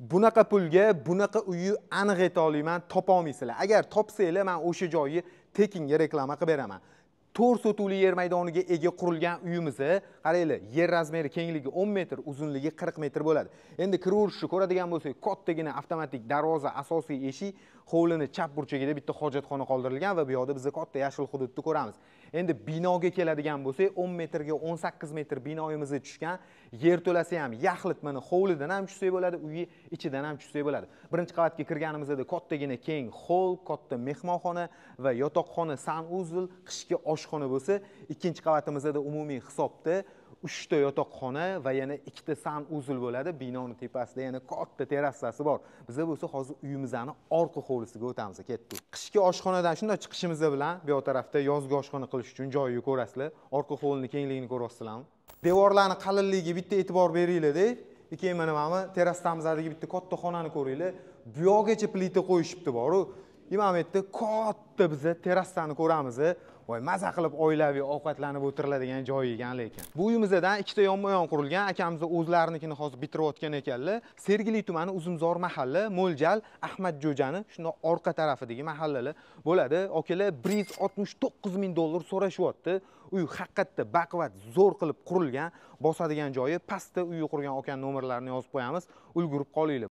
bunaqa pulga bunaqa uyni aniq ayta olmayman topolmaysizlar agar topsanglar man o'sha joyni tekinga reklama qilib beraman to'rt sotuvli yer maydoniga ega qurilgan uyimizni qaranglar yer razmeri kengligi 10 metr uzunligi 40 metr bo'ladi endi kiraverishni ko'radigan bo'lsak kattagina avtomatik darvoza asosiy eshik hovlini chap burchagida bitta hojatxona qoldirilgan va bu yoqda biz katta yashil hududni ko'ramiz endi binoga keladigan bo'lsak 10 metrga 18 metr binoyimizni tushgan yerto'lasi ham yaxlit mana hovlidan ham tushsak bo'ladi uyi ichidan ham tushsak bo'ladi birinchi qavatga kirganimizda kattagina keng hol katta mehmonxona va yotoqxona sanuzl qishki oshxona oshxona bo'lsa ikkinchi qavatimizda umumiy hisobda uchta yotoqxona va yana ikkita san sanuzl bo'ladi binoni tepasida yana katta terrasasi bor biza bo'lsa hozir uyimizni orqa hovlisiga o'tamiz ketdik qishki oshxonadan shundoq chiqishimiz bilan bu yoq tarafda yozgi oshxona qilish uchun joyni ko'rasizlar orqa hovlini kengligini ko'ryapsizlarmi devorlarni qalinligiga bitta e'tibor beringlarda keyin mana mana bu terrasamizdagi bitta katta xonani ko'ringlar bu yog'igacha plita qo'yishibdi boru imom aytdi katta biza terrasani ko'ramiz voy maza qilib oilaviy ovqatlanib o'tiriladigan joy ekan lekin bu uyimizdan ikkita yonma yon qurilgan akamizni o'zlarinikini hozir bitirayotgan ekanlar sergeli tumani uzumzor mahalla mo'ljal ahmad jo'jani shundoq orqa tarafidagi mahallalar bo'ladi okalar bir yuz oltmish to'qqiz ming dollar so'rashyapti uy haqiqatda baquvvat zo'r qilib qurilgan bosadigan joyi pastda uy qurgan okani nomerlarini yozib qo'yamiz ulgurib qolinglar